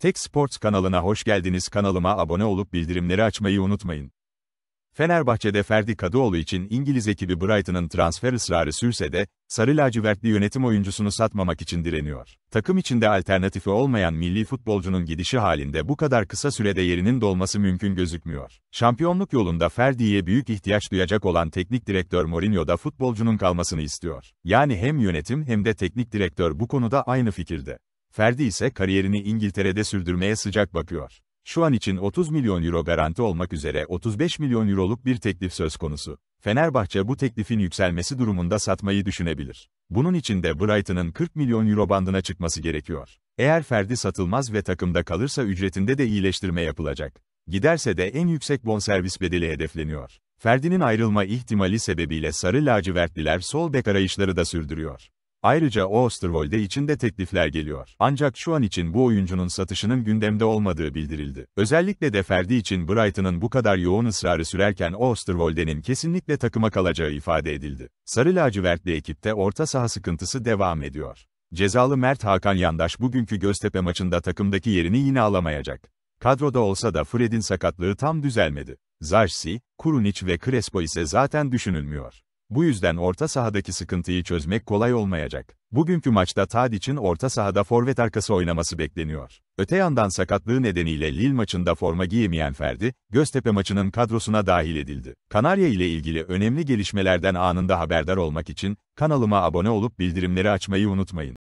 Tek Sports kanalına hoş geldiniz. Kanalıma abone olup bildirimleri açmayı unutmayın. Fenerbahçe'de Ferdi Kadıoğlu için İngiliz ekibi Brighton'ın transfer ısrarı sürse de, sarı lacivertli yönetim oyuncusunu satmamak için direniyor. Takım içinde alternatifi olmayan milli futbolcunun gidişi halinde bu kadar kısa sürede yerinin dolması mümkün gözükmüyor. Şampiyonluk yolunda Ferdi'ye büyük ihtiyaç duyacak olan teknik direktör Mourinho da futbolcunun kalmasını istiyor. Yani hem yönetim hem de teknik direktör bu konuda aynı fikirde. Ferdi ise kariyerini İngiltere'de sürdürmeye sıcak bakıyor. Şu an için 30 milyon euro garanti olmak üzere 35 milyon euroluk bir teklif söz konusu. Fenerbahçe bu teklifin yükselmesi durumunda satmayı düşünebilir. Bunun için de Brighton'ın 40 milyon euro bandına çıkması gerekiyor. Eğer Ferdi satılmaz ve takımda kalırsa ücretinde de iyileştirme yapılacak. Giderse de en yüksek bonservis bedeli hedefleniyor. Ferdi'nin ayrılma ihtimali sebebiyle sarı lacivertliler sol bek arayışları da sürdürüyor. Ayrıca Oosterwolde için de teklifler geliyor. Ancak şu an için bu oyuncunun satışının gündemde olmadığı bildirildi. Özellikle de Ferdi için Brighton'ın bu kadar yoğun ısrarı sürerken Oosterwolde'nin kesinlikle takıma kalacağı ifade edildi. Sarı lacivertli ekipte orta saha sıkıntısı devam ediyor. Cezalı Mert Hakan Yandaş bugünkü Göztepe maçında takımdaki yerini yine alamayacak. Kadroda olsa da Fred'in sakatlığı tam düzelmedi. Zarsi, Kurunic ve Crespo ise zaten düşünülmüyor. Bu yüzden orta sahadaki sıkıntıyı çözmek kolay olmayacak. Bugünkü maçta Tad için orta sahada forvet arkası oynaması bekleniyor. Öte yandan sakatlığı nedeniyle Lille maçında forma giyemeyen Ferdi, Göztepe maçının kadrosuna dahil edildi. Kanarya ile ilgili önemli gelişmelerden anında haberdar olmak için kanalıma abone olup bildirimleri açmayı unutmayın.